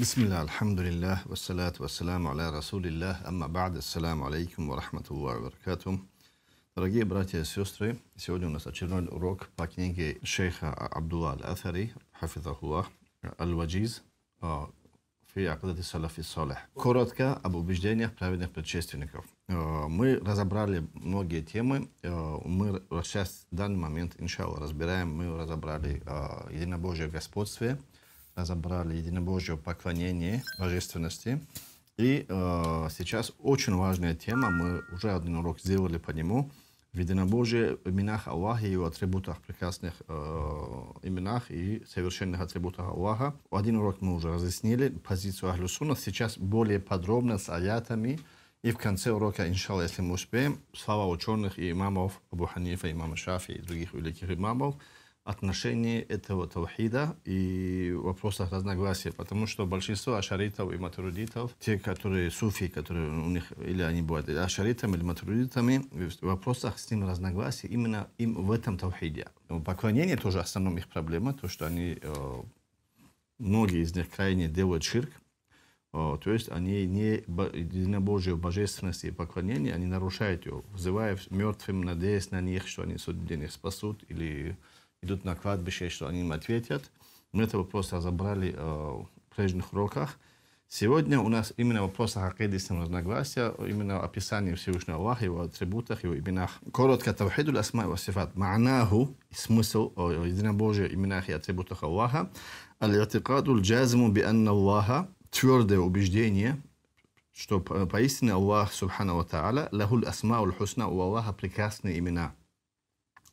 بسم الله الحمد لله والصلاة والسلام على رسول الله أما بعد السلام عليكم ورحمة الله وبركاته Дорогие братья и сестры, сегодня у нас очередной урок по книге шейха Абдулла Аль-Атари, Хафизахуллах, Аль-Ваджиз, في عقيدة السلف الصالح. Коротко об убеждениях праведных предшественников. Мы разобрали многие темы. Мы сейчас в данный момент, иншалла, разбираем. Мы разобрали единобожие господствие – разобрали единобожие поклонение божественности. И э, сейчас очень важная тема, мы уже один урок сделали по нему, в единобожие именах Аллаха и его атрибутах, прекрасных э, именах и совершенных атрибутах Аллаха. Один урок мы уже разъяснили, позицию Ахлюсуна, сейчас более подробно с аятами. И в конце урока, иншалла, если мы успеем, слова ученых и имамов Абу Ханифа, имама Шафи и других великих имамов – отношении этого тавхида и вопросах разногласия, потому что большинство ашаритов и матуридитов, те, которые суфи, которые у них, или они бывают ашаритами или матуридитами, в вопросах с ним разногласия именно им в этом тавхиде. Поклонение тоже основная их проблема, то, что они, э, многие из них крайне делают ширк, э, то есть они не единобожие божественности и поклонения, они нарушают ее, вызывая мертвым, надеясь на них, что они судьбы них спасут или идут на кладбище, что они им ответят. Мы этого просто забрали в прежних уроках. Сегодня у нас именно вопрос о акиде саморазногласия, именно описание Всевышнего Аллаха, его атрибутах, его именах. Коротко, тавхиду ласма и васифат, Ма'наху, смысл о единобожии, именах и атрибутах Аллаха. Аль-Атикаду джазму би анна Аллаха, твердое убеждение, что поистине Аллах, субхану ва та'аля, лахуль асма уль хусна, у Аллаха прекрасные имена.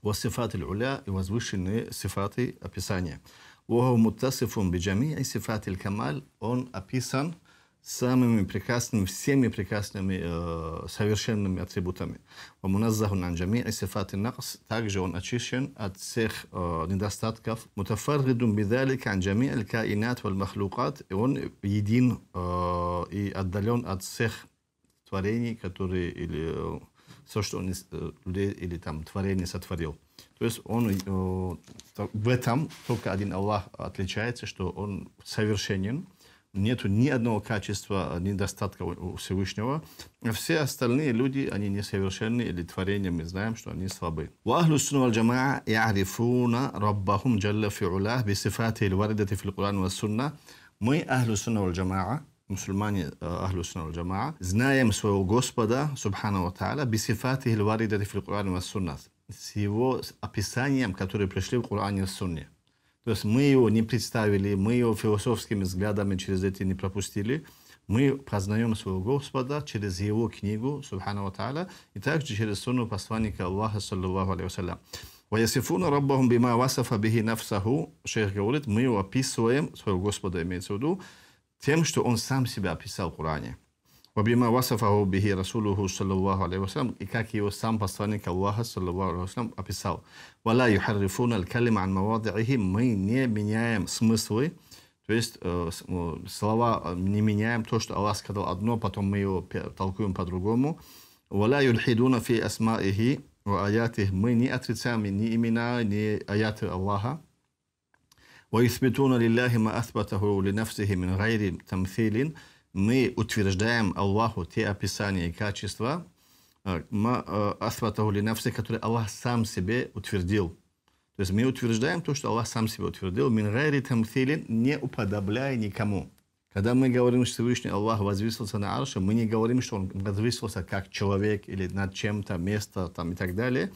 والصفات العلى возвышенные صفات описания وهو متصف بجميع صفات الكمال он описан самыми прекрасными, всеми прекрасными, э, совершенными атрибутами. ومنزه عن جميع صفات النقص также он очищен от всех э, недостатков. متفرد بذلك عن جميع الكائنات والمخلوقات он един э, и отдален от всех творений, которые или все, что он э, людей или там творение сотворил. То есть он э, в этом только один Аллах отличается, что он совершенен, нету ни одного качества, недостатка у Всевышнего. А все остальные люди, они несовершенны или творения, мы знаем, что они слабы. وأهل يعرفون ربهم جل في علاه بصفاته الواردة في القرآن والسنة. Мы, أهل السنة والجماعة, muslimani ahlu sunna al džama'a, znajem svojeg gospoda, subhanahu wa ta'ala, bi sifatih il varidati fil его описанием, которые пришли в Коране и Сунне. То есть мы его не представили, мы его философскими взглядами через эти не пропустили. Мы познаем своего Господа через его книгу, Субхану Тааля, и также через сунну посланника Аллаха, саллаллаху алейхи вассалям. «Ваясифуна раббахум бима васафа бихи нафсаху» Шейх говорит, мы его описываем, своего Господа имеется в виду, тем, что он сам себя описал в Коране. Вабима васафаху бихи расулуху саллаллаху алейхи и как его сам посланник Аллаха саллаллаху алейхи вассалям описал. Вала юхаррифуна Калима калим ан мавадихи, мы не меняем смыслы, то есть э, э, слова э, не меняем, то, что Аллах сказал одно, потом мы его толкуем по-другому. Вала юльхидуна фи асмаихи, ва аятих, мы не отрицаем ни имена, ни аяты Аллаха. وَيُثْبِتُونَ لِلَّهِ مَا أَثْبَتَهُ لِنَفْسِهِ مِنْ غَيْرِ تَمْثِيلٍ Мы утверждаем Аллаху те описания и качества, э, э, асфатаху линафси, который Аллах сам себе утвердил. То есть мы утверждаем то, что Аллах сам себе утвердил, мин гайри тамфилин, не уподобляя никому. Когда мы говорим, что Всевышний Аллах возвысился на арше, мы не говорим, что Он возвысился как человек или над чем-то, место там, и так далее.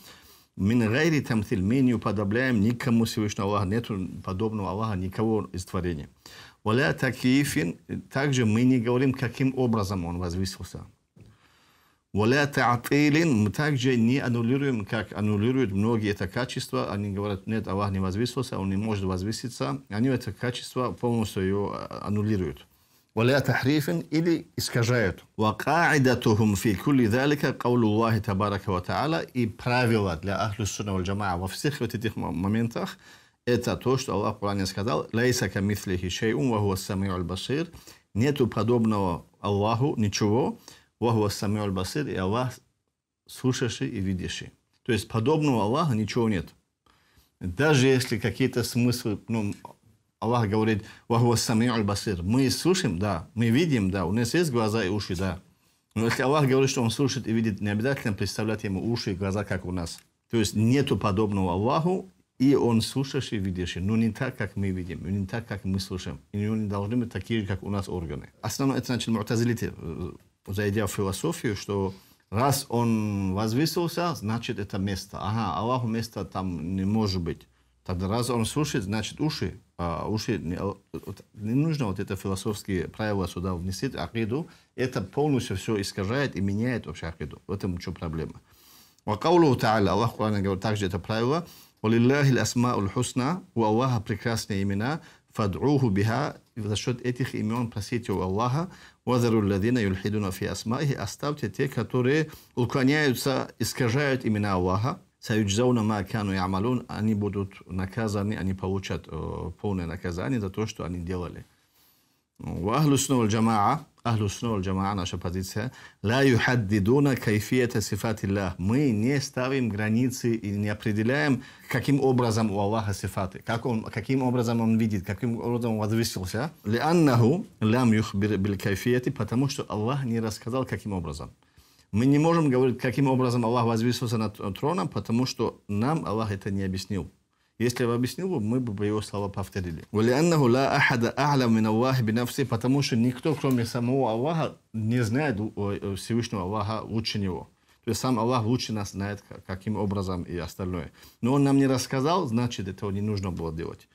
Мингайри тамсиль, мы не уподобляем никому Всевышнего Аллаха, нету подобного Аллаха, никого из творения. Валя такифин, также мы не говорим, каким образом он возвысился. Валя таатилин, мы также не аннулируем, как аннулируют многие это качество. Они говорят, нет, Аллах не возвысился, он не может возвыситься. Они это качество полностью его э, аннулируют. ولا تحريف или искажают. وقاعدتهم في كل ذلك قول الله تبارك وتعالى и правило для أهل السنة والجماعة во всех вот этих моментах это то, что Аллах в Коране сказал «Лейса камитслихи шейум вахуа самиуль басир» Нету подобного Аллаху ничего «Вахуа самиуль басир» и Аллах слушающий и видящий. То есть подобного Аллаха ничего нет. Даже если какие-то смыслы, ну, Аллах говорит, басир. мы слушаем, да, мы видим, да, у нас есть глаза и уши, да. Но если Аллах говорит, что Он слушает и видит, не обязательно представлять Ему уши и глаза, как у нас. То есть нету подобного Аллаху, и Он слушающий и видящий, но ну не так, как мы видим, не так, как мы слушаем. И у него не должны быть такие же, как у нас органы. Основное, это значит мутазилите, э, зайдя в философию, что раз Он возвысился, значит это место. Ага, Аллаху места там не может быть. Тогда раз Он слушает, значит уши а, уж не, а, не нужно вот это философские правила сюда внести, акиду, это полностью все искажает и меняет вообще акиду. В этом еще проблема. Вакаулу Та'аля, Аллах Курана говорит также это правило, «Валиллахи асма'уль хусна, у Аллаха прекрасные имена, фад'уху биха, за счет этих имен просите у Аллаха, «Вазару ладина юльхидуна фи асма'ихи», оставьте те, которые уклоняются, искажают имена Аллаха, саюджзауна ма кану ямалун, они будут наказаны, они получат э, полное наказание за то, что они делали. وأهل السنة والجماعة أهل السنة والجماعة наша позиция لا يحددون كيفية صفات الله мы не ставим границы и не определяем каким образом у Аллаха сифаты как он каким образом он видит каким образом он возвысился لأنه لم يخبر بالكيفية потому что Аллах не рассказал каким образом мы не можем говорить, каким образом Аллах возвысился над троном, потому что нам Аллах это не объяснил. Если бы объяснил, мы бы его слова повторили. Потому что никто, кроме самого Аллаха, не знает э, э, Всевышнего Аллаха лучше него. То есть сам Аллах лучше нас знает, каким образом и остальное. Но он нам не рассказал, значит, этого не нужно было делать.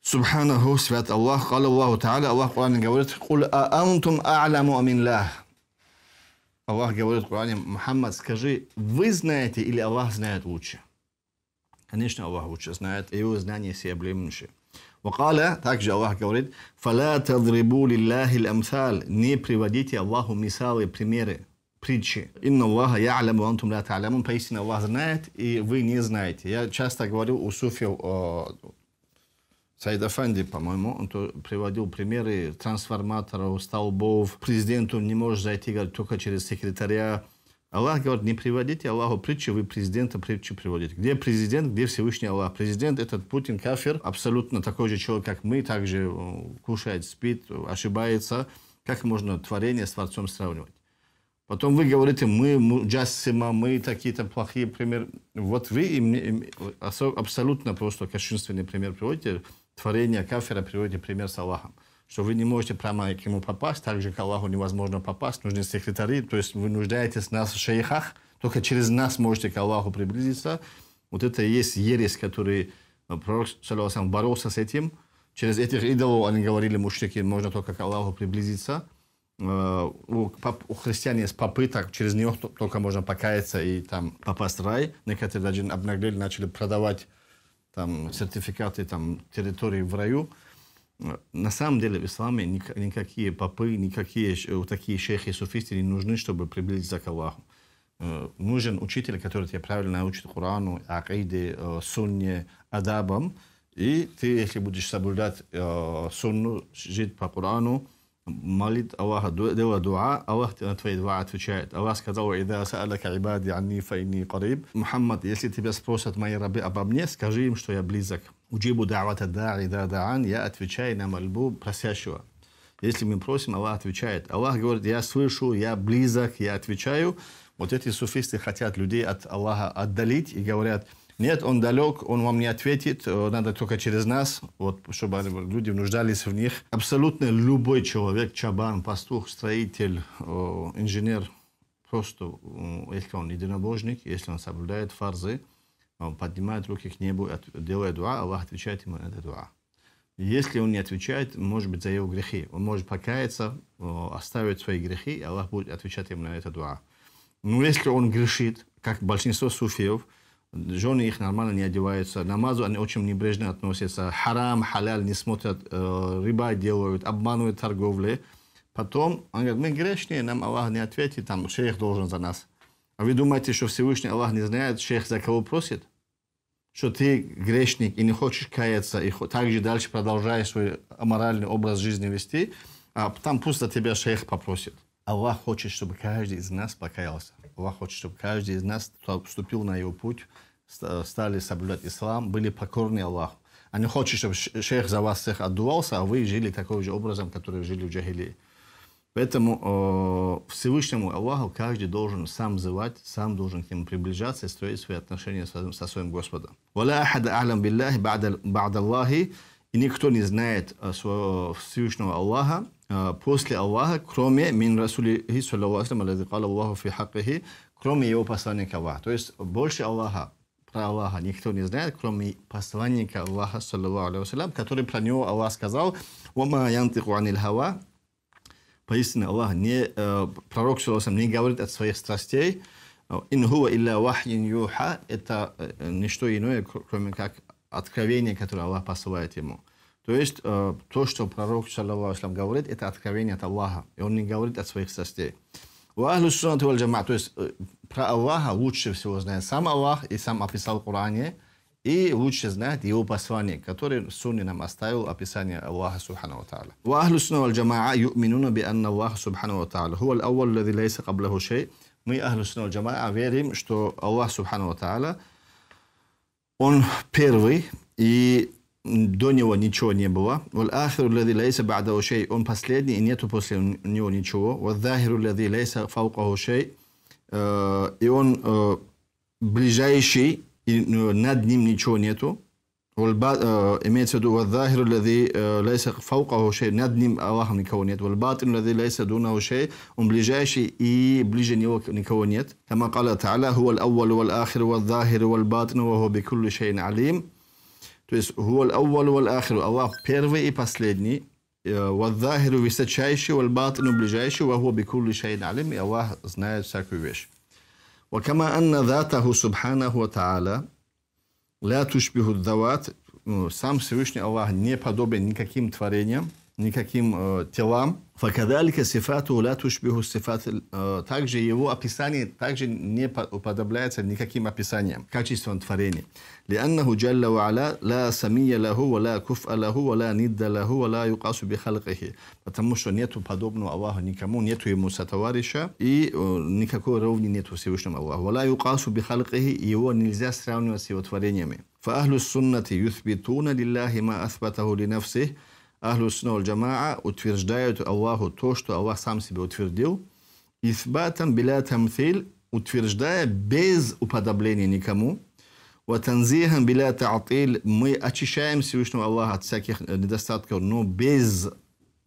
Субханаху, свят Аллах, Аллаху Та'аля, Аллах Коран говорит, «Кул аантум а'ламу амин лах». Аллах говорит в Коране, Мухаммад, скажи, вы знаете или Аллах знает лучше? Конечно, Аллах лучше знает, его знания все объемлющие. وقال, также Аллах говорит, فَلَا تَضْرِبُوا لِلَّهِ الْأَمْثَالِ Не приводите Аллаху мисалы, примеры, притчи. «Инна Аллаха я'ляму антум ла та'лямун» Поистине Аллах знает, и вы не знаете. Я часто говорю у суфил, э, Саид Афанди, по-моему, он приводил примеры трансформаторов, столбов. Президенту не может зайти, говорит, только через секретаря. Аллах говорит, не приводите Аллаху притчи, вы президента притчи приводите. Где президент, где Всевышний Аллах? Президент этот Путин, кафир, абсолютно такой же человек, как мы, также э, кушает, спит, ошибается. Как можно творение с Творцом сравнивать? Потом вы говорите, мы джассима, мы такие-то плохие примеры. Вот вы им, им, э, абсолютно просто кощунственный пример приводите творение кафера приводит пример с Аллахом что вы не можете прямо к нему попасть, так же к Аллаху невозможно попасть, нужны секретари, то есть вы нуждаетесь в нас в шейхах, только через нас можете к Аллаху приблизиться. Вот это и есть ересь, который э, пророк салям, боролся с этим. Через этих идолов, они говорили, мужчики, можно только к Аллаху приблизиться. Э, у, у христиан есть попыток, через него только можно покаяться и там попасть в рай. Некоторые даже обнаглели, начали продавать там, сертификаты там, территории в раю. На самом деле в исламе никакие попы, никакие э, такие шейхи и суфисты не нужны, чтобы приблизиться к Аллаху. Э, нужен учитель, который тебя правильно научит Корану, Акиде, э, Сунне, Адабам. И ты, если будешь соблюдать э, сунну, жить по Корану, молит Аллаха, делай дуа, Аллах на твои дуа отвечает. Аллах сказал, «Ида саалака ибади анни файни кариб». Мухаммад, если тебя спросят мои рабы обо мне, скажи им, что я близок. Уджибу да'вата да'и да да'ан, я отвечаю на мольбу просящего. Если мы просим, Аллах отвечает. Аллах говорит, я слышу, я близок, я отвечаю. Вот эти суфисты хотят людей от Аллаха отдалить и говорят – нет, он далек, он вам не ответит. Э, надо только через нас, вот, чтобы люди нуждались в них. Абсолютно любой человек, чабан, пастух, строитель, э, инженер, просто, э, если он единобожник, если он соблюдает фарзы, он поднимает руки к небу, делает дуа, Аллах отвечает ему на это дуа. Если он не отвечает, может быть, за его грехи. Он может покаяться, оставить свои грехи, и Аллах будет отвечать ему на это дуа. Но если он грешит, как большинство суфиев, жены их нормально не одеваются, намазу они очень небрежно относятся, харам, халяль не смотрят, э, рыба делают, обманывают торговли. Потом он говорит, мы грешные, нам Аллах не ответит, там шейх должен за нас. А вы думаете, что Всевышний Аллах не знает, шейх за кого просит? Что ты грешник и не хочешь каяться, и также дальше продолжаешь свой аморальный образ жизни вести, а там пусть за тебя шейх попросит. Аллах хочет, чтобы каждый из нас покаялся. Аллах хочет, чтобы каждый из нас вступил на его путь, стали соблюдать ислам, были покорны Аллаху. А не хочет, чтобы шейх за вас всех отдувался, а вы жили таким же образом, который жили в джахилии. Поэтому э, Всевышнему Аллаху каждый должен сам звать, сам должен к нему приближаться и строить свои отношения со, со своим Господом. И никто не знает э, своего Всевышнего Аллаха э, после Аллаха, кроме мин Расулихи, кроме его посланника Аллаха. То есть больше Аллаха про Аллаха никто не знает, кроме посланника Аллаха, وسلم, который про него Аллах сказал, хава» Поистине Аллах, не, э, пророк وسلم, не говорит от своих страстей, «Ингува илля вахьин юха» – это э, не что иное, кроме как откровение, которое Аллах посылает ему. То есть э, то, что пророк وسلم, говорит, это откровение от Аллаха, и он не говорит от своих страстей. То есть э, про Аллаха лучше всего знает сам Аллах и сам описал в Коране, и лучше знает его послание, которое Сунни нам оставил описание Аллаха Субхану Ва Ахлю Сунна Джамаа юминуна би анна Аллаха Субхану Ва سبحانه وتعالى هو الأول الذي ليس قبله шей. Мы, Ахлю Сунна السنة Джамаа верим, что Аллах Субхану Ва Он первый, и до него ничего не было. والآخر الذي ليس بعده шей. Он последний, и нету после него ничего. والظاهر الذي ليس فوقه шей. и он ближайший, и над ним ничего нету. имеется в виду والظاهر الذي ليس فوقه شيء над ним Аллаха никого нет والباطن الذي лейса دونه شيء он ближайший и ближе него никого нет كما قال تعالى هو الأول والآخر والظاهر والباطن وهو بكل شيء عليم то есть هو الأول والآخر Аллах первый и последний آه، والظاهر بستشايش والباطن بلجايش وهو بكل شيء عليم и Аллах знает всякую вещь. وكما أن ذاته سبحانه وتعالى لا تشبه الذوات сам Всевышний Аллах не подобен никаким творениям, никаким э, телам. Факадалика сифату ла тушбиху сифат. Также его описание также не уподобляется никаким описанием, качеством творения. Ли аннаху джалла ва ла самия лаху ва ла куфа лаху ва ла нидда лаху ва ла юкасу би халкихи. потому что нету подобного Аллаха никому, нету ему сотовариша и никакой ровни нету Всевышнему Аллаху. Ва ла юкасу би халкихи, его нельзя сравнивать с его творениями. Фа ахлю суннати юсбитуна лиллахи ма асбатаху ли нафсих. Ахлю Джамаа утверждают Аллаху то, что Аллах сам себе утвердил. Исбатан биля тамфиль, утверждая без уподобления никому. Ватанзихан биля таатиль, мы очищаем Всевышнего Аллаха от всяких э, недостатков, но без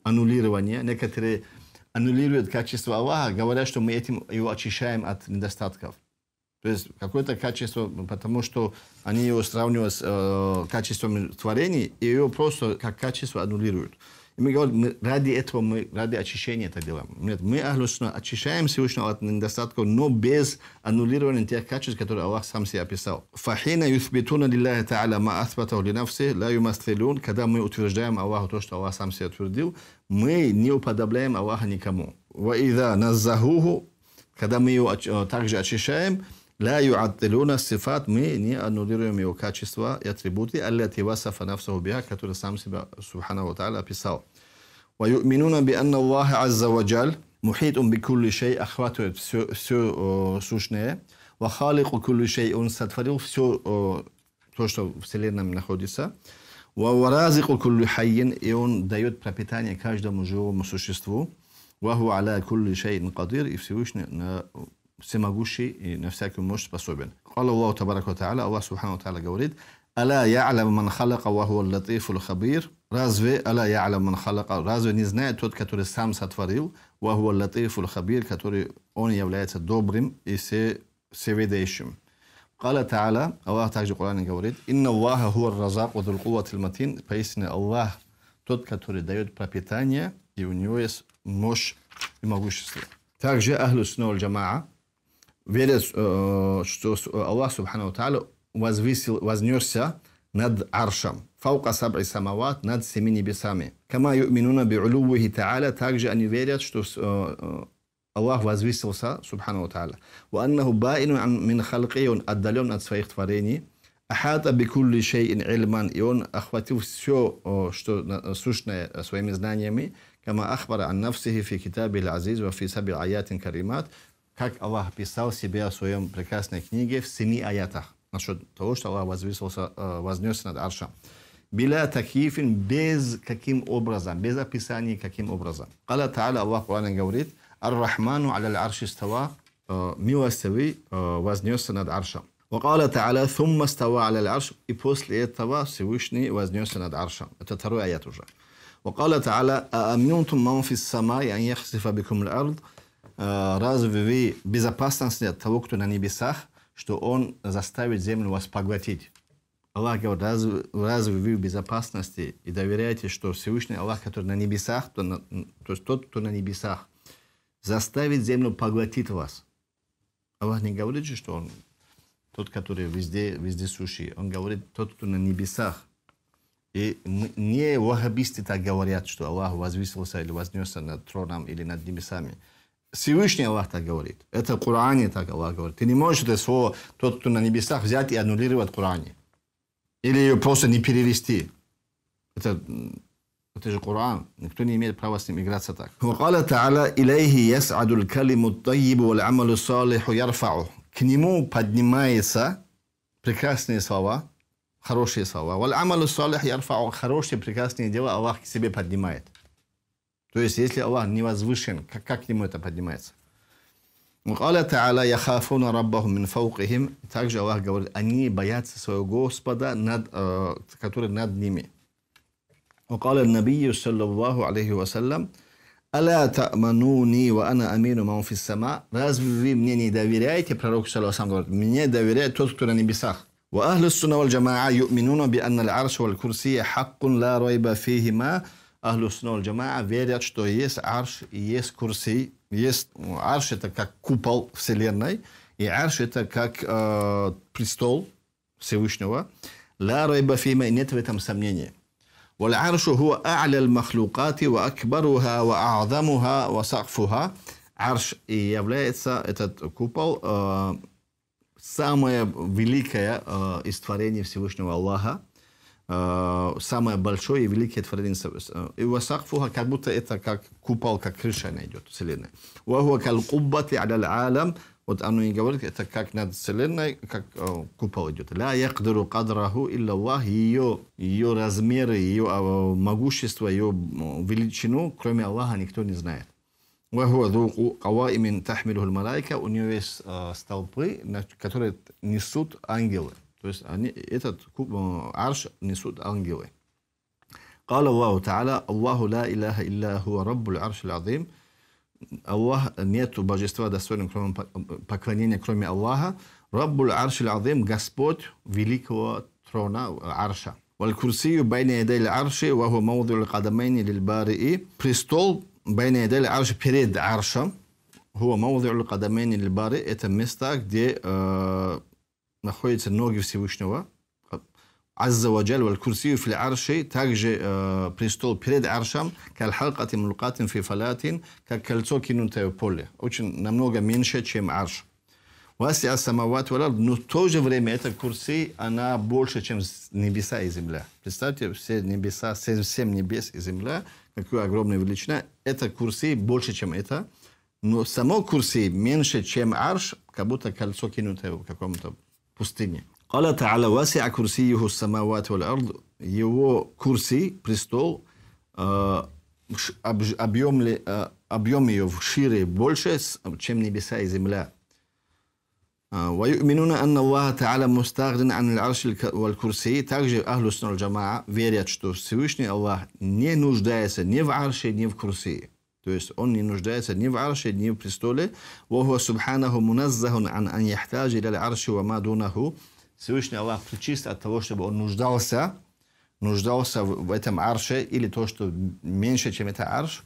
аннулирования. Некоторые аннулируют качество Аллаха, говорят, что мы этим его очищаем от недостатков. То есть какое-то качество, ну, потому что они его сравнивают с э, качеством творений, и его просто как качество аннулируют. И мы говорим, мы, ради этого мы, ради очищения это делаем. Нет, мы Ахлусна очищаем Всевышнего от недостатков, но без аннулирования тех качеств, которые Аллах сам себе описал. Фахина юсбитуна лиллахи та'аля ма асбатау ли нафси ла юмастрилун. Когда мы утверждаем Аллаху то, что Аллах сам себе утвердил, мы не уподобляем Аллаха никому. Ва иза наззахуху. Когда мы его э, также очищаем, لا يعدلون الصفات ميني أنوديرهم يوكاتشيسوا يتربوتي التي وصف نفسه بها كتور سام سبحانه وتعالى بيساو ويؤمنون بأن الله عز وجل محيط بكل شيء أخواته سو сущное وخالق كل شيء он سو توشتو то من в ورازق كل حي يون دايوت дает كاجدا каждому живому وهو على كل شيء قدير и سمغوشي نفسك مش بسوبن قال الله تبارك وتعالى الله سبحانه وتعالى قوريد ألا يعلم من خلق وهو اللطيف الخبير رازوي ألا يعلم من خلق رازوي نزنائي توت كتوري سام ستفريو وهو اللطيف الخبير كتوري أون يولايت دوبرم إسي سيفيديشم قال تعالى الله تعالى قرآن قوريد إن الله هو الرزاق وذو القوة المتين بيسن الله توت كتوري دايوت بابيتانيا يونيويس مش المغوشي также أهل السنة والجماعة верят, что Аллах Субхану Тааля возвысил, вознесся над аршем. Фаука сабри самават над семи небесами. Кама юминуна би би'улувухи Тааля, также они верят, что Аллах возвысился, Субхану Тааля. Ва аннаху баину мин халки, он отдален от своих творений. Ахата би бикулли шейн ильман, и он охватил все, что сущное своими знаниями. Кама كما أخبر عن نفسه في كتابه العزيز фи саби аятин каримат, как Аллах писал себе о своем прекрасной книге в семи аятах насчет того, что Аллах возвысился, вознесся над аршем. Биля такифин без каким образом, без описания каким образом. Кала Та'аля, Аллах Куран говорит, Ар-Рахману аля арши става, милостивый вознесся над аршем. وقال تعالى ثم استوى على العرش и после этого Всевышний вознесся над аршем. Это второй аят уже. وقال تعالى أأمنتم من في السماء أن يخسف بكم الأرض Э, разве вы безопасности от того, кто на небесах, что он заставит землю вас поглотить? Аллах говорит, разве, разве вы в безопасности и доверяете, что Всевышний Аллах, который на небесах, то, на, то есть тот, кто на небесах, заставит землю поглотить вас? Аллах не говорит же, что он тот, который везде, везде сущий. Он говорит, тот, кто на небесах. И не ваххабисты так говорят, что Аллах возвысился или вознесся над троном или над небесами. Всевышний Аллах так говорит. Это в Коране так Аллах говорит. Ты не можешь это слово, тот, кто на небесах, взять и аннулировать в Коране. Или ее просто не перевести. Это, это же Коран. Никто не имеет права с ним играться так. وقال تعالى إليه يسعد الكلم الطيب والعمل الصالح يرفعه. К нему поднимается прекрасные слова, хорошие слова. والعمل الصالح يرفعه. Хорошие, прекрасные дела Аллах к себе поднимает. То есть, если Аллах не возвышен, как, как к нему это поднимается? قال تعالى يخافون ربهم من также Аллах говорит они боятся своего Господа над э, который над ними وقال النبي صلى الله عليه وسلم ألا تأمنوني وأنا أمين من في السماء разве вы мне не доверяете пророк صلى الله عليه وسلم говорит мне доверяет тот кто на небесах وأهل السنة والجماعة يؤمنون بأن العرش والكرسي حق لا ريب فيهما Аhlюсна Аль-Джамаа верят, что есть арш и есть курси. Есть, ну, арш это как купол вселенной, и арш это как э, престол Всевышнего. Ла райба фима, нет в этом сомнения. والعرش هو أعلى المخلوقات وأكبرها وأعظمها وسقفها Арш и является этот купол э, самое великое э, из творений Всевышнего Аллаха. Э, самое большое и великое творение. Э, и у васахфуха, как будто это как купол, как крыша она идет, вселенная. Уахуа калкуббати аля алям. Вот оно и говорит, это как над вселенной, как э, купол идет. Ля якдыру кадраху ИЛЛА вах. Ее, ее размеры, ее могущество, ее величину, кроме Аллаха, никто не знает. وهو ذو قوائم تحمله الملائكة у него есть столпы, которые несут ангелы. То есть они, этот э, арш несут ангелы. قال الله تعالى الله لا إله إلا هو رب العرش العظيم الله нет божества достойного кроме поклонения кроме Аллаха رب العرش العظيم Господь великого трона э, арша والكرسي بين يدي العرش وهو موضع القدمين للبارئ بريستول بين يدي العرش بريد عرشا هو موضع القدمين للبارئ это место находятся ноги Всевышнего. Азза валь курсию фил арши, также э, престол перед аршем, каль халкати мулкатин фи фалатин, как кольцо кинутое в поле. Очень намного меньше, чем арш. Васи асамават валад, но в то же время эта курси, она больше, чем небеса и земля. Представьте, все небеса, все, всем небес и земля, какую огромная величина. Это курси больше, чем это. Но само курси меньше, чем арш, как будто кольцо кинутое в каком-то пустыне. Алла Таала васи акурси его самават вал ард. Его курси, престол, объем, ли, объем ее шире больше, чем небеса и земля. ويؤمنون أن الله تعالى مستغن عن العرش والكرسي также أهل السنة والجماعة верят, что Всевышний Аллах не нуждается ни в арше, ни в курсии. То есть он не нуждается ни в арше, ни в престоле. prestole, وهو سبحانه منزه عن أن يحتاج إلى العرش وما Всевышний Аллах причист от того, чтобы он нуждался, нуждался в этом арше или то, что меньше, чем это арш.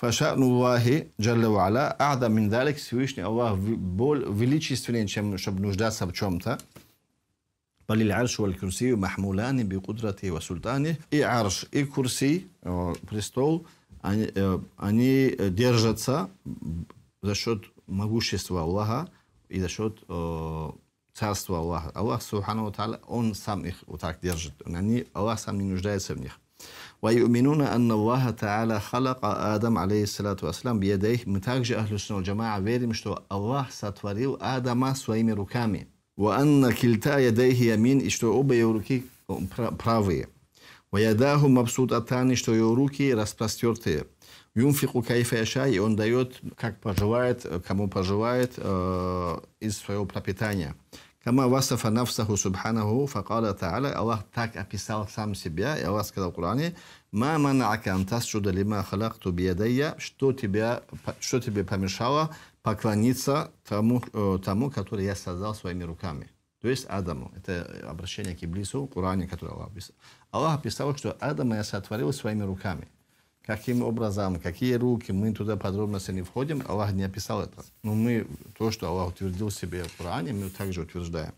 فشأن الله جل وعلا أعظم мин ذلك Всевышний Аллах более величественен, чем чтобы нуждаться в чем-то. بل العرش والكرسي محمولان بقدرته وسلطانه. И арш, и курси, престол – они, они держатся за счет могущества Аллаха и за счет э, царства Аллаха. Аллах, Субхану Он сам их вот так держит. Они, Аллах сам не нуждается в них. ويؤمنون أن الله تعالى خلق آدم عليه الصلاة والسلام بيديه мы также أهل السنة والجماعة верим что Аллах сотворил Адама своими руками وأن كلتا يديه يمين и что оба его руки правые «Ваядаху мабсуд атани», что его руки распростертые. «Юмфику кайфа аша», и он дает, как пожелает, кому пожелает, э, из своего пропитания. «Кама васафа нафсаху субханаху факала та'аля». Аллах так описал сам себя, и Аллах сказал в Коране, «Ма манаака антасджуда лима халакту биядайя», что, тебя, что тебе помешало поклониться тому, тому, который я создал своими руками то есть Адаму. Это обращение к Иблису в Коране, которое Аллах описал. Аллах описал, что Адама я сотворил своими руками. Каким образом, какие руки, мы туда подробности не входим, Аллах не описал это. Но мы то, что Аллах утвердил себе в Коране, мы также утверждаем.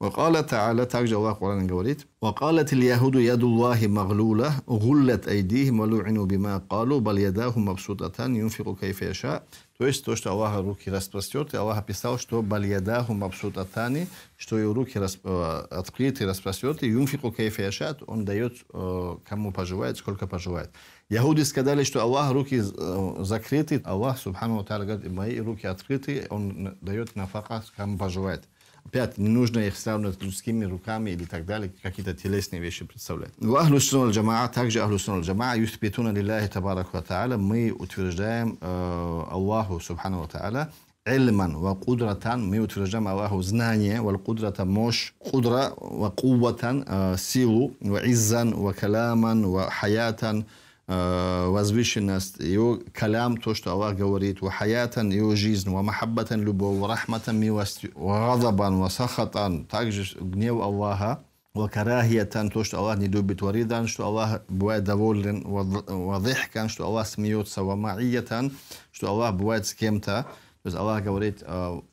وقال تعالى takže الله قرآن говорит وقالت اليهود يد الله مغلولة غلت أيديهم ولعنوا بما قالوا بل يداه مبسوطة ينفق كيف يشاء То есть то, что Аллах руки распростерты, Аллах описал, что بل «Бальядаху мабсутатани», что его руки расп... открыты, распростерты, ينفق كيف يشاء он дает кому пожелает, сколько пожелает. Яхуди сказали, что Аллах руки закрыты, Аллах, Субхану Тааля, говорит, «Мои руки открыты, он дает нафака, кому пожелает». опять не нужно их сравнивать с людскими руками или так далее, какие-то телесные вещи представлять. В Ахлу Сунул Джамаа, также Ахлу Сунул Джамаа, Юсбитуна Лиллахи Табараку Ва Та'аля, мы утверждаем э, Аллаху Субхану Ва Та'аля, علما وقدرة мы утверждаем Аллаху знание والقدرة мощь قدرة وقوة силу وعزا وكلاما وحياة возвышенность, его калям, то, что Аллах говорит, вахаятан, его жизнь, вамахаббатан, любовь, рахматан, милостью, вагадабан, васахатан, также гнев Аллаха, вакарахиятан, то, что Аллах не любит, варидан, что Аллах бывает доволен, вадыхкан, что Аллах смеется, вамаиятан, что Аллах бывает с кем-то, Dus Allah говорит,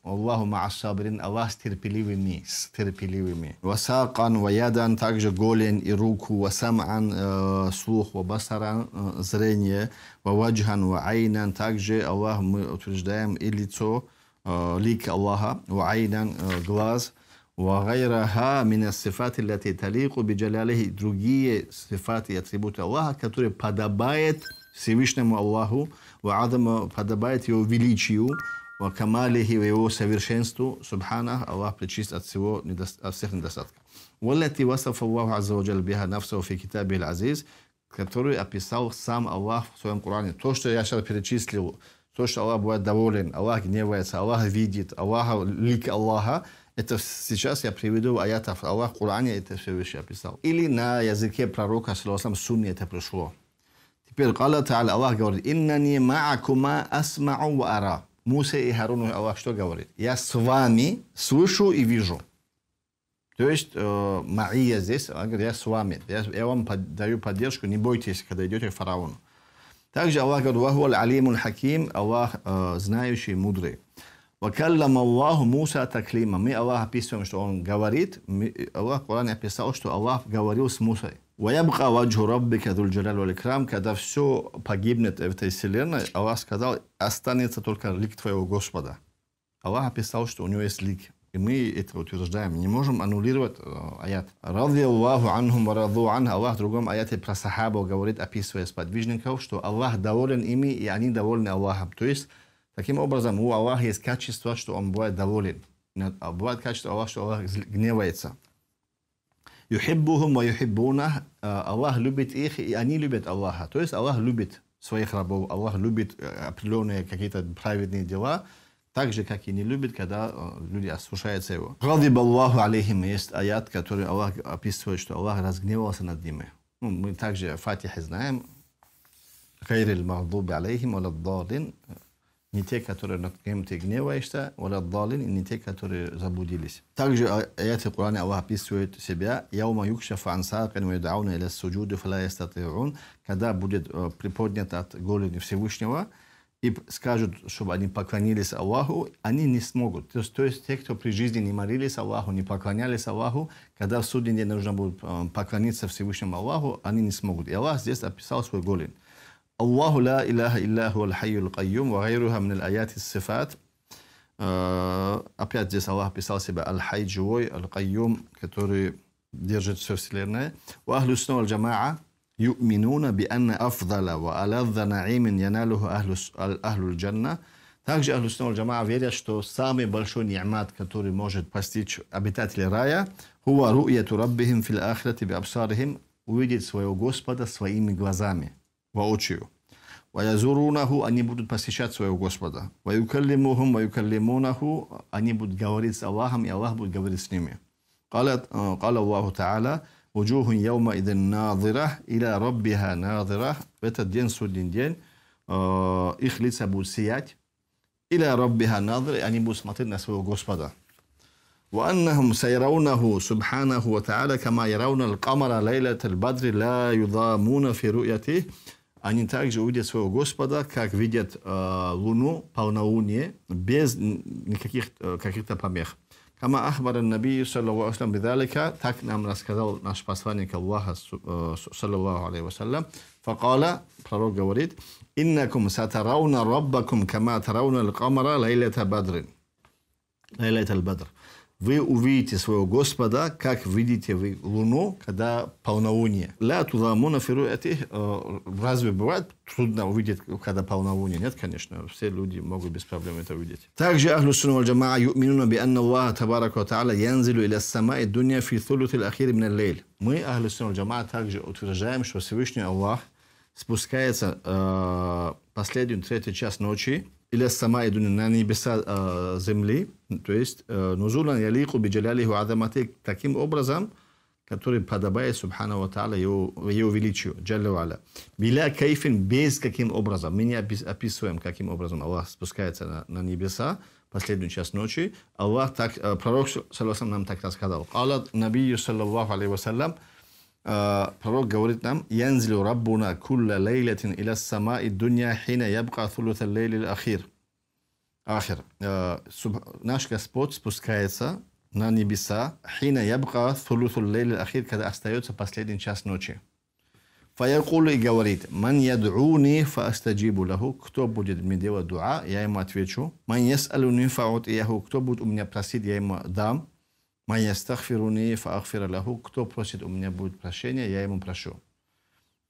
Allah маасабрин, Аллах Allah терпеливыми, Allah is Васакан, ваядан, также голен и руку, васаман, слух, вабасаран, зрение, ваваджхан, Allah также Allah мы утверждаем и лицо, лик Аллаха, ваайнан, глаз, وغيرها من الصفات التي تليق بجلاله другие صفات и атрибуты Аллаха, которые подобает Всевышнему Аллаху, у Адама подобает его величию, во камалихи, его совершенству, субханах, Аллах причист от, всего, от всех недостатков. والتي وصف الله عز وجل بها نفسه في كتابه Азиз, который описал сам Аллах в своем Коране. То, что я сейчас перечислил, то, что Аллах бывает доволен, Аллах гневается, Аллах видит, Аллах, лик Аллаха, это сейчас я приведу аятов Аллах в Коране, это все вещи описал. Или на языке пророка, саллаху сунни это пришло. Pero kala ta'ala, Allah говорит, «Иннани ма'акума асмау ва ара». Муса и Харуну Аллах что говорит? «Я с вами слышу и вижу». То есть, э, Мария здесь, она говорит, «Я с вами, я, я вам под, даю поддержку, не бойтесь, когда идете к фараону». Также Аллах говорит, «Вахуал алимун хаким», Аллах э, знающий, мудрый. Вакаллам Аллаху Муса таклима. Мы Аллах описываем, что Он говорит. Аллах в Коране описал, что Аллах говорил с Мусой. Ваябха ваджу раббика дульджалялю аликрам. Когда все погибнет в этой вселенной, Аллах сказал, останется только лик твоего Господа. Аллах описал, что у него есть лик. И мы это утверждаем. Не можем аннулировать аят. Ради Аллаху анхум раду ан. Аллах в другом аяте про сахабу говорит, описывая сподвижников, что Аллах доволен ими, и они довольны Аллахом. То есть Таким образом, у Аллаха есть качество, что он бывает доволен. А бывает качество Аллаха, что Аллах гневается. Юхиббухум ва э, Аллах любит их, и они любят Аллаха. То есть Аллах любит своих рабов. Аллах любит э, определенные какие-то праведные дела, так же, как и не любит, когда э, люди ослушаются его. Гадиб Аллаху алейхим есть аят, который Аллах описывает, что Аллах разгневался над ними. Ну, мы также Фатихи знаем. Хайрил махдуб алейхим, валаддалин не те, которые над кем ты гневаешься, валяддалин, и не те, которые заблудились. Также а, аяты Корана Аллах описывает себя, «Яума юкшафа ансакан вайдауна или суджуду фала ястатирун», когда будет э, приподнят от голени Всевышнего, и скажут, чтобы они поклонились Аллаху, они не смогут. То есть, то есть те, кто при жизни не молились Аллаху, не поклонялись Аллаху, когда в судный день нужно будет э, поклониться Всевышнему Аллаху, они не смогут. И Аллах здесь описал свой голень. الله لا إله إلا هو الحي القيوم وغيرها من الآيات الصفات Uh, opять здесь Аллах писал себя Аль-Хай, живой, Аль-Кайюм, который держит все вселенное. وأهل السنة والجماعة يؤمنون بأن أفضل وألذ نعيم يناله أهل, أهل الجنة Также Ахлю Сунна Джамаа верят, что самый большой ни'мат, который может постичь обитатели рая, «Хува ру'яту раббихим фил ахрати би абсарихим» увидеть своего Господа своими глазами. وأوتشيو ويزورونه они будут посещать своего Господа ويكلمهم ويكلمونه они будут говорить с Аллахом и Аллах будет говорить с ними قال قال الله تعالى وجوه يومئذ ناظرة إلى ربها ناظرة в этот день судный день их лица будут сиять إلى ربها ناظرة они будут смотреть на своего Господа وأنهم سيرونه سبحانه وتعالى كما يرون القمر ليلة البدر لا يضامون في رؤيته они также увидят своего Господа, как видят э, луну, полнолуние, без никаких э, каких-то помех. Кама ахбар наби саллаллаху алейхи бидалика, так нам рассказал наш посланник Аллаха э, саллаллаху алейхи вассалям. Факала, пророк говорит, «Иннакум сатарауна раббакум кама тарауна л-камара лайлята бадрин». Лайлята бадр вы увидите своего Господа, как видите вы Луну, когда полнолуние. Ля туда моноферу это э, разве бывает трудно увидеть, когда полнолуние? Нет, конечно, все люди могут без проблем это увидеть. Также Ахлу Сунна Джамаа юминуна би анна Аллах табарака таала янзилу иля самай дунья фи thuluth ахир мин лейл. Мы, Ахлу Сунна Джамаа, также утверждаем, что Всевышний Аллах спускается э, последнюю третью часть ночи сама السماء на небеса земли, то есть нузулан ялику биджалялиху азамати таким образом, который подобает Субхану Ва Та'аля его, его величию, Джалли Ва Биля кайфин без каким образом. Мы не описываем, каким образом Аллах спускается на, на небеса последнюю часть ночи. Аллах так, э, пророк, саллаху нам так рассказал. Аллах, набию, саллаху алейхи пророк говорит нам, «Янзилю Раббуна кулла лейлятин ليلة сама и дунья хина ябка ثلث الليل ахир». Ахир. наш Господь спускается на небеса хина ябка ثلث الليل ахир, когда остается последний час ночи. فيقول и говорит, من фа астаджибу лаху, кто будет мне делать дуа, я ему отвечу. Ман من يسألني яху, кто будет у меня просить, я ему дам. Маястахфируни фаахфира лаху. Кто просит у меня будет прощение, я ему прошу.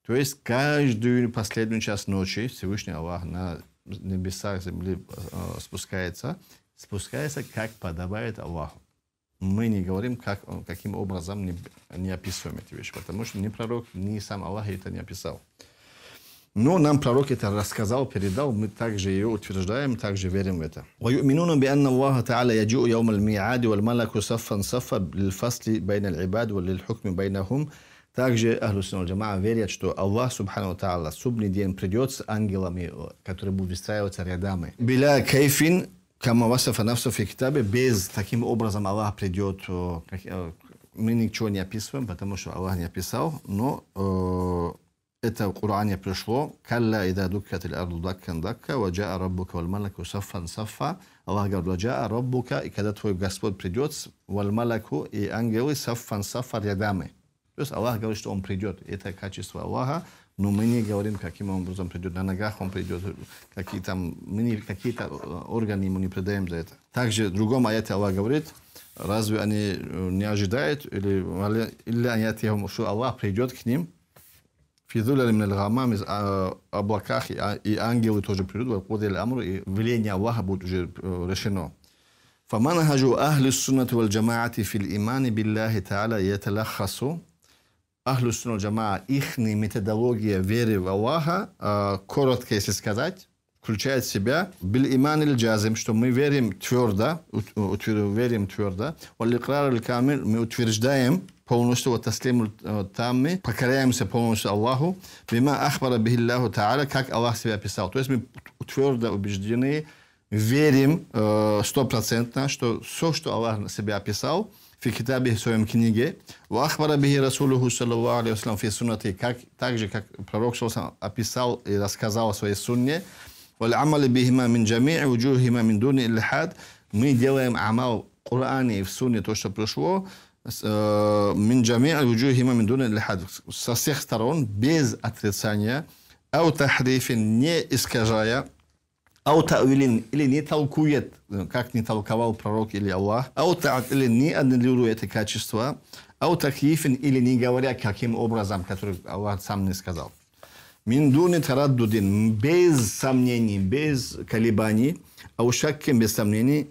То есть каждую последнюю час ночи Всевышний Аллах на небесах земли э, спускается, спускается, как подобает Аллаху. Мы не говорим, как, каким образом, не, не описываем эти вещи, потому что ни пророк, ни сам Аллах это не описал. Но нам пророк это рассказал, передал, мы также ее утверждаем, также верим в это. ويؤمنون بأن الله تعالى يجيء يوم الميعاد والملك صفا صفا للفصل بين العباد وللحكم بينهم. Также Ахлю Джамаа верят, что Аллах Субхану Та'ала судный день придет с ангелами, э, которые будут выстраиваться рядами. Биля кайфин кама васафа нафса фи китабе, без таким образом Аллах придет, э, э, мы ничего не описываем, потому что Аллах не описал, но это в Коране пришло, «Калля ида дуккатил арду даккан дакка, ва джаа раббука вал малаку саффан саффа». Аллах говорит, «Ва джаа раббука», и когда твой Господь придет, вал малаку, и ангелы саффан саффа рядами. То есть Аллах говорит, что Он придет. Это качество Аллаха, но мы не говорим, каким образом придет. На ногах Он придет, какие там, мы не, какие-то э, органы Ему не предаем за это. Также в другом аяте Аллах говорит, разве они э, не ожидают, или, или они, что Аллах придет к ним, Физуляли мин аль-гамам из облаках, и ангелы тоже придут, вакуди амру и веление Аллаха будет уже решено. فمنهج أهل السنة Джамаати في Имани بالله تعالى يتلخص أهل السنة والجماعة ихни методология веры в Аллаха, коротко если сказать, включает в себя бил иман или джазим, что мы верим твердо, верим твердо, валикрар аль мы утверждаем полностью вот таслиму э, тамми, покоряемся полностью Аллаху, бима ахбара бихиллаху та'аля, как Аллах себя описал. То есть мы твердо убеждены, верим э, стопроцентно, что все, что Аллах себя описал, в китабе, в своем книге, в ахбара бихи расулуху саллаху алейхи вассалам фи суннати, как, так же, как пророк саллаллаху описал и рассказал о своей сунне, والعمل بهما من جميع وجوههما من دون إلحاد мы делаем амал в Коране и в Сунне, то, что пришло, من جميع وجوههما من دون الحذف سيختارون без отрицания أو تحريف не искажая أو تأويل или не толкует как не толковал пророк или Аллах أو или не аннулирует качество أو تكييف или не говоря каким образом который Аллах сам не сказал من دون تردد без сомнений без колебаний أو شك без сомнений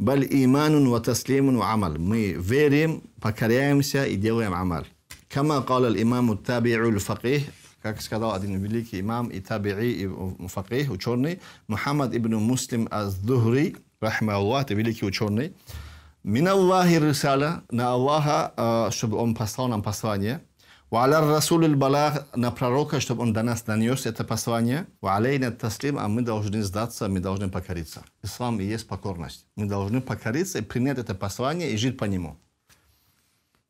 بل إيمان وتسليم وعمل مي فيريم بكريامسا يديوهم عمل كما قال الإمام التابع الفقيه как сказал один великий имам и табири, и муфаких, ученый, Мухаммад ибн Муслим аз-Духри, рахма Аллах, это великий ученый, «Мин Аллахи Рисаля», на Аллаха, чтобы он послал нам послание – Валя Расулил Балах на пророка, чтобы он до нас донес это послание. Валейна Таслим, а мы должны сдаться, мы должны покориться. Ислам и есть покорность. Мы должны покориться и принять это послание и жить по нему.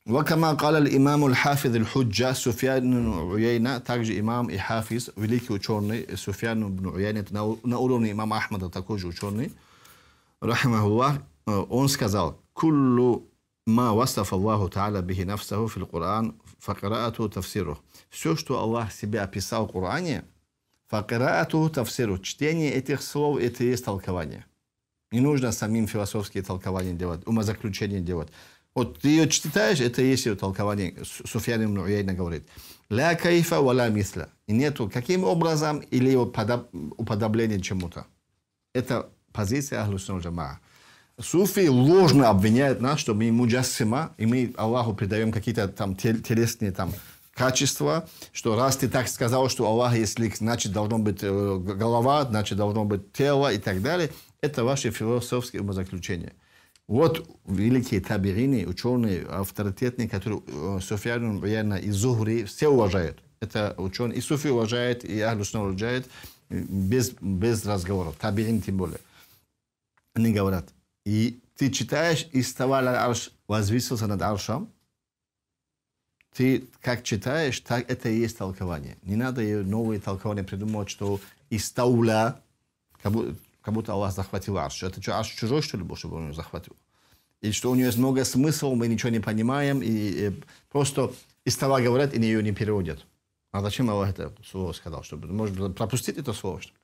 وكما قال الإمام الحافظ الحجة سفيان بن عيينة также имам и хафиз, великий ученый Суфьян бн Уяйна, на уровне имама Ахмада такой же ученый, рахмахуллах, э, он сказал, «Куллу Ма васаф Аллаху Та'аля бихи нафсаху фил Кур'ан факараату тафсиру. Все, что Аллах себе описал в Коране, факараату тафсиру. Чтение этих слов – это и есть толкование. Не нужно самим философские толкования делать, умозаключения делать. Вот ты ее читаешь, это и есть ее толкование. Суфьян ибн Уяйна говорит. «Ля кайфа валя мисля». И нету каким образом или уподобление чему-то. Это позиция Ахлусного Джамаа. Суфи ложно обвиняют нас, что мы муджассима, и мы Аллаху придаем какие-то там телесные там качества, что раз ты так сказал, что Аллах есть лик, значит должно быть э, голова, значит должно быть тело и так далее. Это ваши философские умозаключения. Вот великие табирины, ученые, авторитетные, которые Суфиан Яна и Зухри все уважают. Это ученые. И Суфи уважает, и Ахлусна уважает э, без, без разговоров. Табирин тем более. Они говорят, и ты читаешь и «Истава арш» возвысился над аршом. Ты как читаешь, так это и есть толкование. Не надо новые толкования придумывать, что «Истауля» как будто, как будто Аллах захватил арш. Это что, арш чужой, что ли, чтобы он его захватил? И что у нее есть много смысла, мы ничего не понимаем, и, и просто «Истава» говорят, и ее не переводят. А зачем Аллах это слово сказал? Чтобы, может, пропустить это слово, что ли?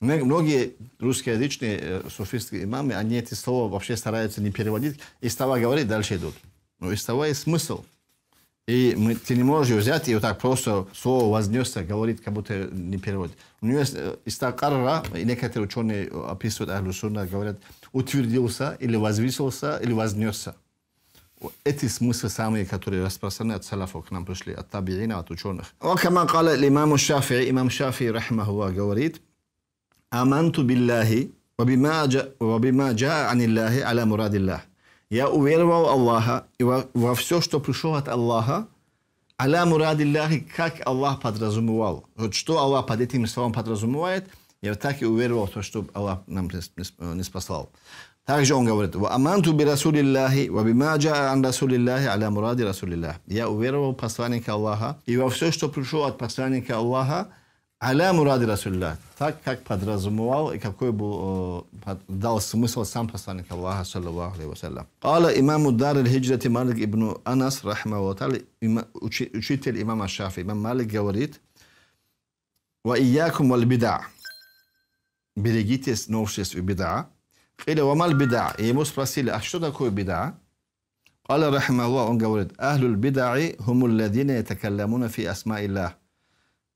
Многие русские русскоязычные э, суфийские имамы, они эти слова вообще стараются не переводить. и того говорит, дальше идут. Но из того есть смысл. И мы, ты не можешь взять и вот так просто слово вознесся, говорит, как будто не переводит. У него есть э, истакарра, и некоторые ученые описывают Ахлюсунна, говорят, утвердился или возвысился, или вознесся. Эти смыслы самые, которые распространены от салафов к нам пришли, от табиина, от ученых. О Имам Шафи, имам Шафи, рахмахуа, говорит, «Аманту биллахи вабима джа аниллахи аля мурадиллах». Я уверовал Аллаха и во, во все, что пришло от Аллаха, аля мурадиллахи, как Аллах подразумевал. Вот что Аллах под этим словом подразумевает, я так и уверовал то, что Аллах нам не спасал. Также он говорит, «Аманту би Расулиллахи, ва бима джаа ан Расулиллахи, аля муради Расулиллах». Я уверовал в посланника Аллаха, и во все, что пришло от посланника Аллаха, على мурад Расулла, так как подразумевал и какой был дал смысл сам посланник Аллаха саллаллаху алейхи вассалям. Кала имаму дар аль-хиджрати Малик ибн Анас рахмаху тали учитель имама Шафи имам Малик говорит: "Ва иякум вал бида». Берегитесь новшеств и бид'a. Или ва мал бид'a. И ему спросили: "А что такое бид'a?" Кала рахмаху он говорит: "Ахлюль бида'и хумул ладина ятакалламуна фи асмаи Аллах".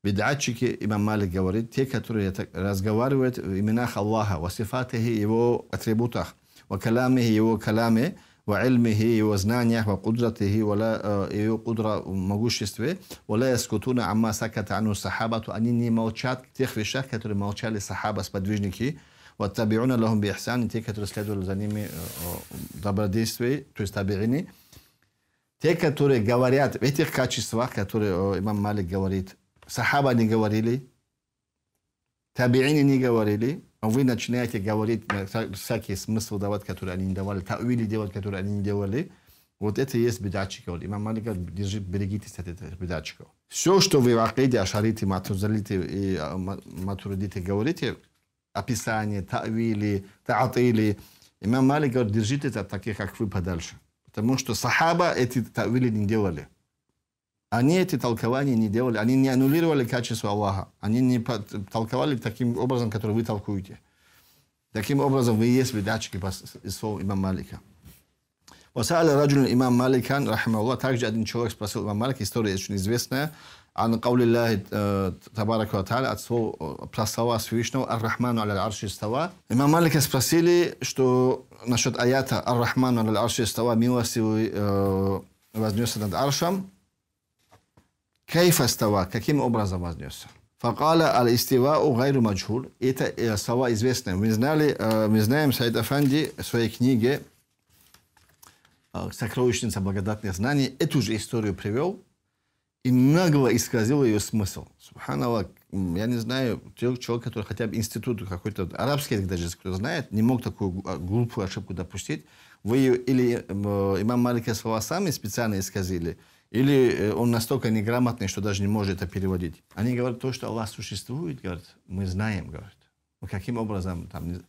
بدعاتشك إمام مالك قورد تيكا ترى رزقوارت مناخ الله وصفاته وأتريبوته وكلامه وكلامه وعلمه وزنانه وقدرته ولا آه، قدرة مغوش استوي ولا يسكتون عما سكت عنه الصحابة أنني موتشات تخفي شاكة الموتشات للصحابة سبدوجنكي واتبعون لهم بإحسان تيكة رسلتو لزنيمي دبرديستوي تستبعيني تيكة توري говорят в этих качествах, которые имам Малик говорит, сахаба не говорили, табиины не говорили, а вы начинаете говорить всякие смыслы давать, которые они не давали, тауили делать, которые они не делали. Вот это и есть бедачики. Вот имам Малик говорит, держи, берегитесь от этих бедачиков. Все, что вы в Акиде, Ашарите, Матурзалите и Матурдите говорите, описание, тауили, таатили, имам Малик говорит, держитесь от таких, как вы, подальше. Потому что сахаба эти тауили не делали. Они эти толкования не делали, они не аннулировали качество Аллаха, они не толковали таким образом, который вы толкуете. Таким образом, вы есть выдатчики из слов имама Малика. Васали раджун имам Маликан, рахмаллах, также один человек спросил имам Малика, история очень известная, عن قول الله تبارك وتعالى от слов э, про слова Всевышнего «Ар-Рахману аля арши става». Имам Малика спросили, что насчет аята ар على العرش арши става» милостивый э, вознесся над аршем. Кайф астава, каким образом вознесся? Факаля аль истива у гайру маджхур. Это э, слова известные. Мы знали, э, мы знаем Сайд Афанди в своей книге э, «Сокровищница благодатных знаний» эту же историю привел и нагло исказил ее смысл. Субханала, я не знаю, человек, который хотя бы институт какой-то, арабский даже кто знает, не мог такую глупую ошибку допустить. Вы ее или э, имам Малика слова сами специально исказили – или э, он настолько неграмотный, что даже не может это переводить. Они говорят, то, что Аллах существует, говорят, мы знаем, говорят. Но ну, каким образом там...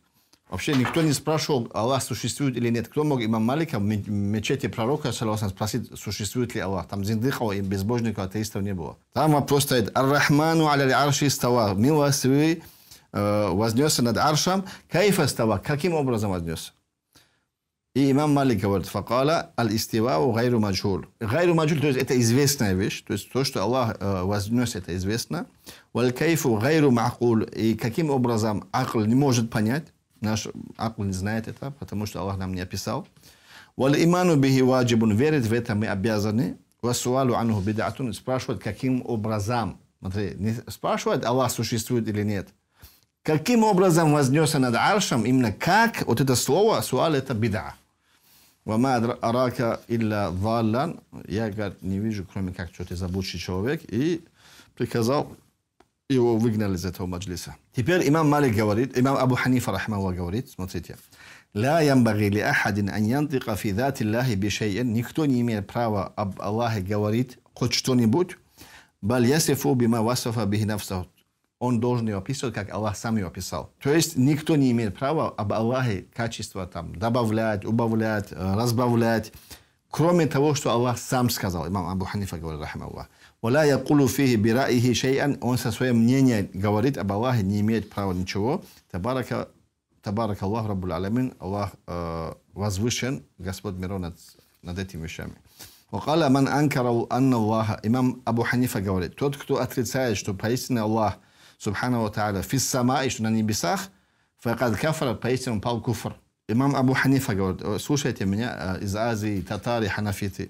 Вообще никто не спрашивал, Аллах существует или нет. Кто мог имам Малика в мечети пророка спросить, существует ли Аллах? Там зиндыхов и безбожников, атеистов не было. Там вопрос стоит. Ар-Рахману аля арши става. Милостивый э, вознесся над аршем. Кайфа става. Каким образом вознесся? И имам Малик говорит, факала аль-истивау гайру маджул. Гайру маджул, то есть это известная вещь, то есть то, что Аллах э, вознес, это известно. Валь кайфу гайру макул. И каким образом акл не может понять, наш акл не знает это, потому что Аллах нам не описал. Валь иману бихи ваджибун. Верить в это мы обязаны. Васуалу анху бидаатун. Спрашивает, каким образом. Смотри, не спрашивает, Аллах существует или нет. Каким образом вознесся над аршем, именно как, вот это слово, суал это беда. «Вама арака илля заллан» «Я, не вижу, кроме как, что ты заблудший человек». И приказал, его выгнали из этого маджлиса. Теперь имам Малик говорит, имам Абу Ханифа, рахмалла, говорит, смотрите, «Ля ямбаги ли ахадин ан янтика фи дати Аллахи бишейен» Никто не имеет права об Аллахе говорить хоть что-нибудь, «Баль ясифу бима васафа бихи нафсаху» он должен ее описывать, как Аллах сам ее описал. То есть никто не имеет права об Аллахе качество там добавлять, убавлять, э, разбавлять, кроме того, что Аллах сам сказал. Имам Абу Ханифа говорит, рахим Аллах. Он со своим мнением говорит об Аллахе, не имеет права ничего. Табарака, табарак Аллах, Раббул Алямин, Аллах э, возвышен, Господь миров над, над этими вещами. وقال من أنكر أن الله إمام أبو حنيفة говорит тот кто отрицает что поистине Аллах subhanahu wa ta'ala fi sama i što na nebesah, faqad kafara, pa istinom pao kufr. Imam Abu Hanifa govori, slušajte меня iz Azije, Tatari, Hanafiti.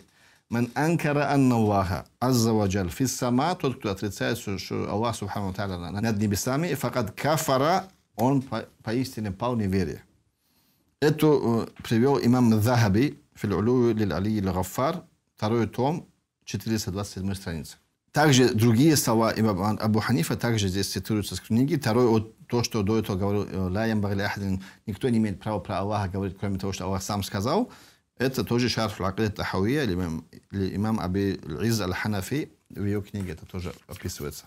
Man ankara anna Allaha azza wa jal fi sama, тот, кто отрицает, что Аллах subhanahu wa ta'ala над небесами, faqad kafara, он поистине пал неверие. Это привел имам Захаби, фил улю лил алии второй том, 427 страница. Также другие слова имам Абу Ханифа также здесь цитируются с книги. Второе, вот то, что до этого говорил э, Лаям Барляхадин, никто не имеет права про Аллаха говорить, кроме того, что Аллах сам сказал. Это тоже шарф Лакрит Тахауия, или имам, имам Аби Из Аль-Ханафи, в ее книге это тоже описывается.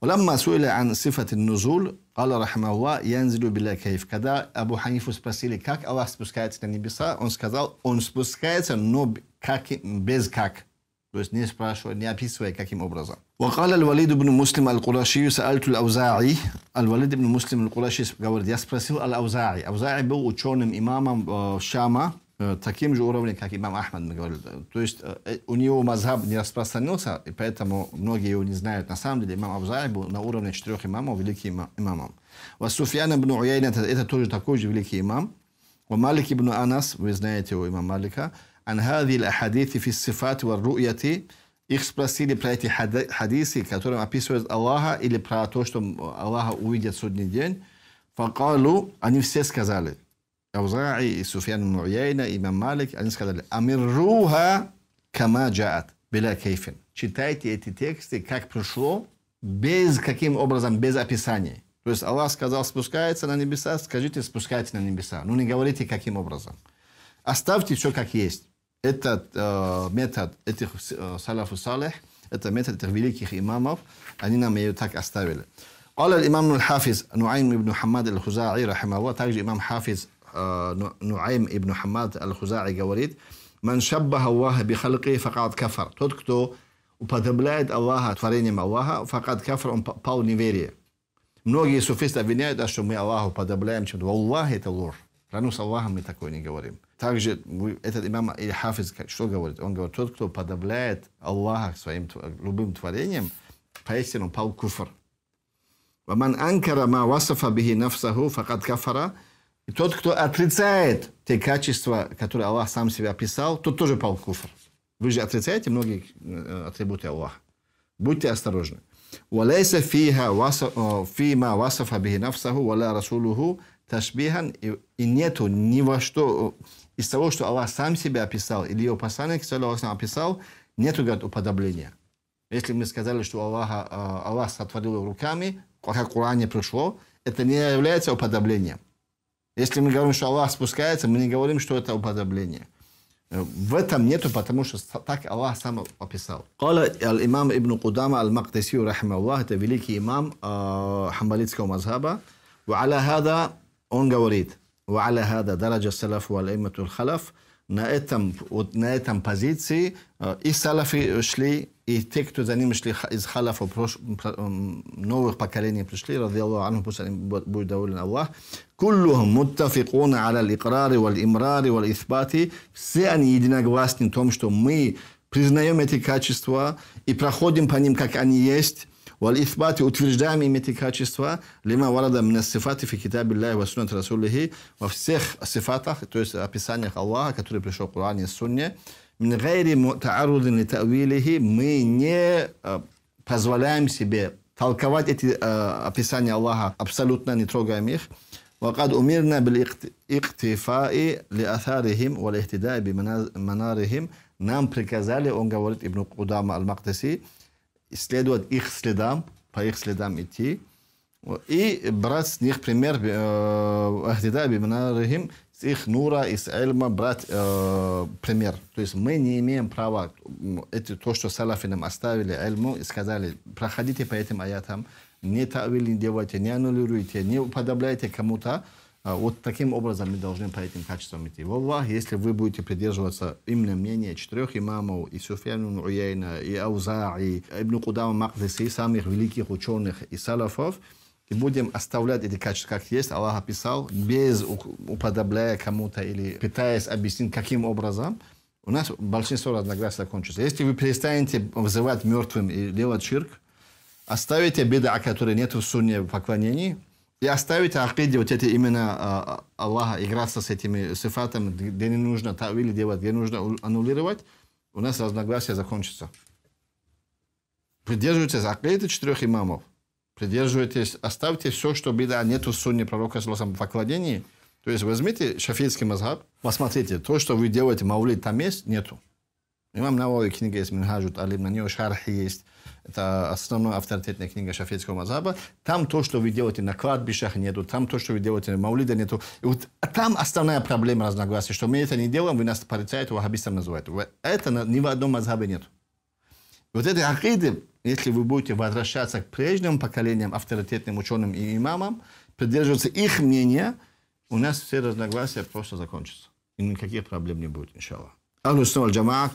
ولما سئل عن صفة النزول قال رحمه الله ينزل بلا كيف когда Абу Ханифу спросили как Аллах спускается на небеса он сказал он спускается но как без как то есть не спрашивая, не описывая, каким образом. وقال الوليد بن مسلم القرشي سألت الأوزاعي الوليد بن مسلم القرشي говорит, я спросил الأوزاعي. Аузаи был ученым имамом э, Шама, э, таким же уровнем, как имам Ахмад, мы говорили. То есть э, у него мазаб не распространился, и поэтому многие его не знают. На самом деле имам Авзаи был на уровне четырех имамов, великим имамом. Ва Суфьян ибн Уяйн, это, это тоже такой же великий имам. Ва Малик ибн Анас, вы знаете его, имам Малика. عن هذه الأحاديث في الصفات والرؤية их спросили про эти хадисы, которые описывают Аллаха, или про то, что Аллаха увидят в судный день. Факалу, они все сказали, Аузаи и Суфьян Муяйна, имам Малик, они сказали, Амирруха кама джаат, беля кейфин. Читайте эти тексты, как пришло, без каким образом, без описания. То есть Аллах сказал, спускается на небеса, скажите, спускайте на небеса. Ну не говорите, каким образом. Оставьте все как есть. eta метод этих salafu салих, eta метод этих великих имамов, они нам ее так оставили. قال الإمام الحافظ نعيم بن حماد الخزاعي رحمه الله также إمام حافظ نعيم بن حماد الخزاعي говорит من شبه الله بخلقه فقد كفر тот кто уподобляет Аллаха творением Аллаха فقد كفر он пал неверие многие суфисты обвиняют что мы Аллаху уподобляем чем-то Аллах это ложь рану с Аллахом мы такое не говорим Также этот имам или хафиз что говорит? Он говорит, тот, кто подавляет Аллаха своим любым творением, поистину пал куфр. Ваман анкара ма васафа бихи нафсаху факат кафара. И тот, кто отрицает те качества, которые Аллах сам себя описал, тот тоже пал куфр. Вы же отрицаете многие э, атрибуты Аллаха. Будьте осторожны. وليس فيها وصف فيما وصف به نفسه ولا رسوله تشبيها и нету ни во что из того, что Аллах сам себя описал, или его посланник, саллиллаху описал, нету, говорят, уподобления. Если мы сказали, что Аллаха, э, Аллах сотворил руками, как в Коране пришло, это не является уподоблением. Если мы говорим, что Аллах спускается, мы не говорим, что это уподобление. Э, в этом нету, потому что так Аллах сам описал. Кала имам Ибн Кудама аль-Мактасию, рахмаллах, это великий имам э, хамбалитского мазхаба. وعلى هذا он говорит – وعلى هذا درج السلف والأئمة الخلف на этом, вот на этом позиции и салафы шли, и те, кто за ним шли из халафов новых поколений пришли, ради Аллаху анху, пусть будет доволен Аллах, كلهم متفقون على الإقرار والإمرار والإثبات все они единогласны в том, что мы признаем эти качества и проходим по ним, как они есть, والإثبات وتفرجدام إمتي كاتشستوى لما ورد من الصفات في كتاب الله وسنة رسوله وفي سيخ صفاته то есть описание الله который пришел القرآن Коране من غير تعرض لتأويله مي не позволяем себе толковать эти описания Аллаха абсолютно не трогаем وقد أمرنا بالاقتفاء لأثارهم والاهتداء بمنارهم نام приказали он говорит ابن قدامة المقدسي следовать их следам, по их следам идти, и брать с них пример э, с их нура, из эльма брать э, пример. То есть мы не имеем права это, то, что салафи нам оставили эльму и сказали, проходите по этим аятам, не тавили не делайте, не аннулируйте, не уподобляйте кому-то. А, вот таким образом мы должны по этим качествам идти. Валлах, если вы будете придерживаться именно мнения четырех имамов, и Суфьян Уяйна, и Ауза, и Ибн Кудама Макдиси, и самых великих ученых и салафов, и будем оставлять эти качества как есть, Аллах описал, без уподобляя кому-то или пытаясь объяснить, каким образом, у нас большинство разногласий закончится. Если вы перестанете вызывать мертвым и делать ширк, оставите беда, о которой нет в сунне поклонений, и оставить акиде вот эти имена а, Аллаха, играться с этими сифатами, где не нужно тавили делать, где нужно аннулировать, у нас разногласия закончатся. Придерживайтесь акиды четырех имамов. Придерживайтесь, оставьте все, что беда, а нету сунни пророка Саласам в поклонении. То есть возьмите шафийский мазхаб, посмотрите, то, что вы делаете, маулит там есть, нету. Imam Navoiy knjiga iz Minhajut Ali, на нее шархи есть. Это основная авторитетная книга шафетского мазаба. Там то, что вы делаете на кладбищах, нету. Там то, что вы делаете на Маулиде, нету. И вот там основная проблема разногласия, что мы это не делаем, вы нас порицаете, вахабистом называете. Это ни в одном мазабе нет. Вот эти акиды, если вы будете возвращаться к прежним поколениям, авторитетным ученым и имамам, придерживаться их мнения, у нас все разногласия просто закончатся. И никаких проблем не будет, иншаллах. Аллах джамаа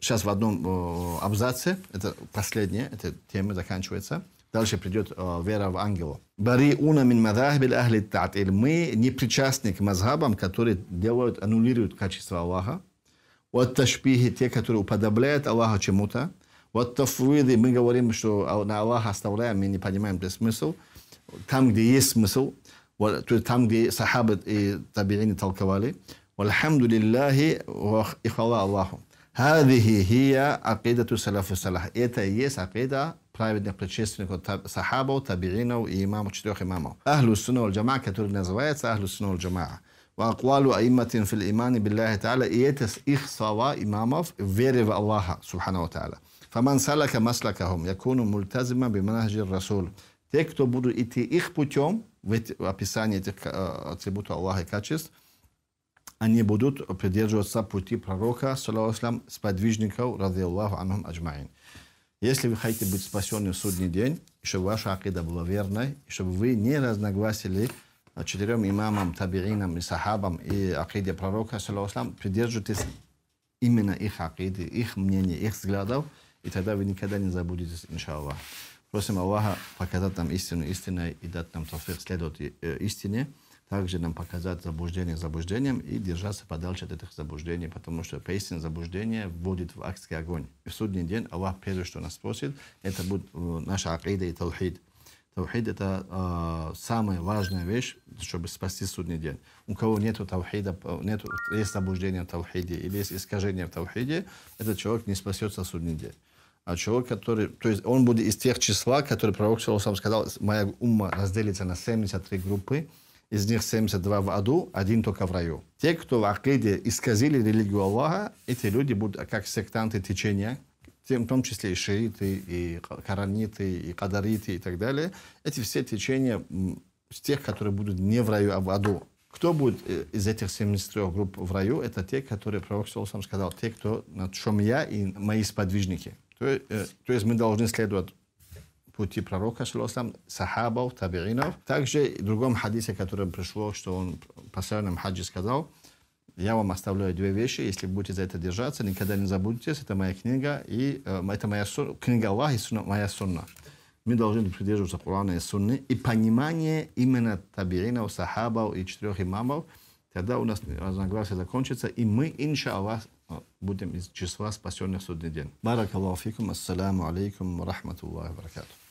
сейчас в одном э, абзаце, это последнее, эта тема заканчивается. Дальше придет э, вера в ангела. Бари уна мин мадахбил ахли татиль. Мы не причастны к мазхабам, которые делают, аннулируют качество Аллаха. Вот ташпихи, те, которые уподобляют Аллаха чему-то. Вот тафвиды, мы говорим, что на Аллаха оставляем, мы не понимаем этот смысл. Там, где есть смысл, вот, то есть там, где сахабы и табиины толковали. Вальхамду лиллахи, и хвала Аллаху. هذه هي عقيدة سلف إيتا يتأييس عقيدة برايفت نقلتشيسنك صحابة وتابعين وإمام وشتوخ إمامه أهل السنة والجماعة كتور نزوية أهل السنة والجماعة وأقوال أئمة في الإيمان بالله تعالى يتس إخصوا إمامه فيري الله سبحانه وتعالى فمن سلك مسلكهم يكون ملتزما بمنهج الرسول تكتب إتي إخ путем в описании этих э, атрибутов они будут придерживаться пути пророка, саллаху сподвижников, ради Аллаху анхум аджмаин. Если вы хотите быть спасены в судный день, чтобы ваша акида была верной, и чтобы вы не разногласили а, четырем имамам, табиинам и сахабам и акиде пророка, саллаху придерживайтесь именно их акиды, их мнений, их взглядов, и тогда вы никогда не забудетесь, иншаллах. Просим Аллаха показать нам истину истинной и дать нам тофик следовать э, истине также нам показать заблуждение заблуждением и держаться подальше от этих заблуждений, потому что поистине заблуждение вводит в адский огонь. И в судный день Аллах первое, что нас спросит, это будет э, наша акида и талхид. Талхид это э, самая важная вещь, чтобы спасти судный день. У кого нет таухида, э, нет есть заблуждение в таухиде или есть искажение в талхиде, этот человек не спасется в судный день. А человек, который... То есть он будет из тех числа, которые пророк Саусам сказал, моя умма разделится на 73 группы, из них 72 в аду, один только в раю. Те, кто в Акиде исказили религию Аллаха, эти люди будут как сектанты течения, тем в том числе и шииты, и караниты, и кадариты и так далее. Эти все течения с тех, которые будут не в раю, а в аду. Кто будет э, из этих 73 групп в раю? Это те, которые пророк Солсам сказал, те, кто над чем я и мои сподвижники. То, э, то есть мы должны следовать пути пророка, саллаху сахабов, табиинов. Также в другом хадисе, которое пришло, что он посредном хаджи сказал, я вам оставляю две вещи, если будете за это держаться, никогда не забудетесь, это моя книга, и э, это моя сун, книга Аллаха и сунна, моя сунна. Мы должны придерживаться Курана и сунны, и понимание именно табиинов, сахабов и четырех имамов, тогда у нас разногласия закончатся, и мы, иншаллах, будем из числа спасенных в судный день. Баракаллаху фикум, ассаламу алейкум, рахматуллахи баракату.